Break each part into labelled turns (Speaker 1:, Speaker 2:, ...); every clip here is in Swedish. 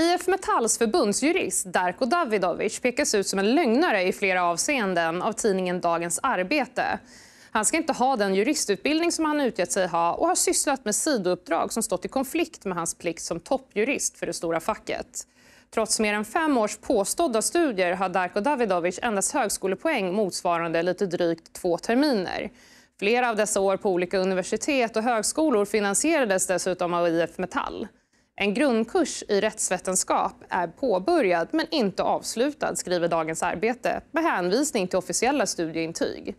Speaker 1: IF Metalls förbundsjurist Darko Davidovic pekas ut som en lögnare i flera avseenden av tidningen Dagens Arbete. Han ska inte ha den juristutbildning som han utgett sig ha och har sysslat med sidouppdrag som stått i konflikt med hans plikt som toppjurist för det stora facket. Trots mer än fem års påstådda studier har Darko Davidovic endast högskolepoäng motsvarande lite drygt två terminer. Flera av dessa år på olika universitet och högskolor finansierades dessutom av IF Metall. En grundkurs i rättsvetenskap är påbörjad men inte avslutad, skriver Dagens Arbete med hänvisning till officiella studieintyg.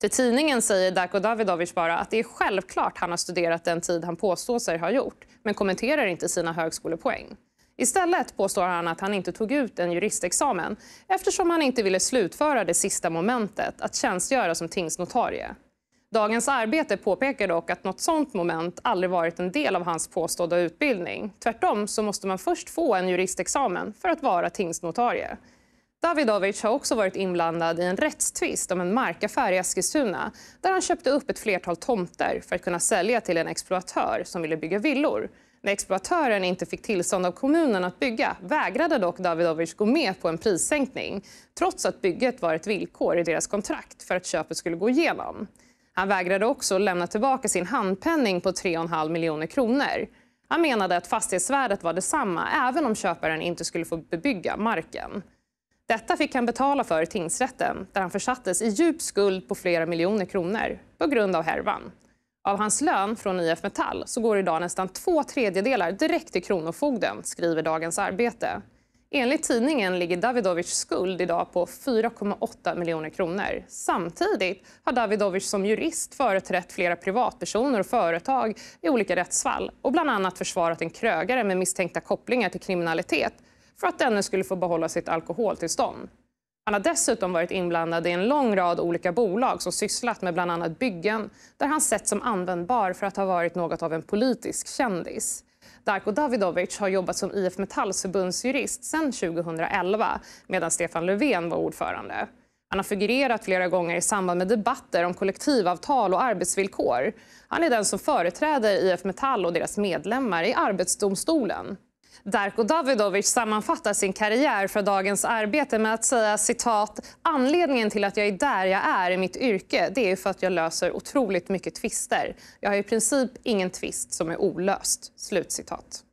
Speaker 1: Till tidningen säger Darko Davidovic bara att det är självklart han har studerat den tid han påstår sig ha gjort, men kommenterar inte sina högskolepoäng. Istället påstår han att han inte tog ut en juristexamen eftersom han inte ville slutföra det sista momentet, att tjänstgöra som tingsnotarie. Dagens Arbete påpekar dock att något sådant moment aldrig varit en del av hans påstådda utbildning. Tvärtom så måste man först få en juristexamen för att vara tingsnotarie. Davidovic har också varit inblandad i en rättstvist om en markaffär i Eskilstuna där han köpte upp ett flertal tomter för att kunna sälja till en exploatör som ville bygga villor. När exploatören inte fick tillstånd av kommunen att bygga vägrade dock Davidovic gå med på en prissänkning trots att bygget var ett villkor i deras kontrakt för att köpet skulle gå igenom. Han vägrade också lämna tillbaka sin handpenning på 3,5 miljoner kronor. Han menade att fastighetsvärdet var detsamma även om köparen inte skulle få bebygga marken. Detta fick han betala för i tingsrätten där han försattes i djup skuld på flera miljoner kronor på grund av härvan. Av hans lön från IF Metall så går idag nästan två tredjedelar direkt till Kronofogden, skriver Dagens Arbete. Enligt tidningen ligger Davidovic skuld idag på 4,8 miljoner kronor. Samtidigt har Davidovic som jurist företrätt flera privatpersoner och företag i olika rättsfall och bland annat försvarat en krögare med misstänkta kopplingar till kriminalitet för att denne skulle få behålla sitt alkoholtillstånd. Han har dessutom varit inblandad i en lång rad olika bolag som sysslat med bland annat byggen där han sett som användbar för att ha varit något av en politisk kändis. Darko Davidovic har jobbat som IF Metalls förbundsjurist sedan 2011 medan Stefan Löfven var ordförande. Han har figurerat flera gånger i samband med debatter om kollektivavtal och arbetsvillkor. Han är den som företräder IF Metall och deras medlemmar i Arbetsdomstolen. Darko Davidovic sammanfattar sin karriär för Dagens Arbete med att säga citat “Anledningen till att jag är där jag är i mitt yrke, det är för att jag löser otroligt mycket tvister. Jag har i princip ingen tvist som är olöst.” Slutcitat.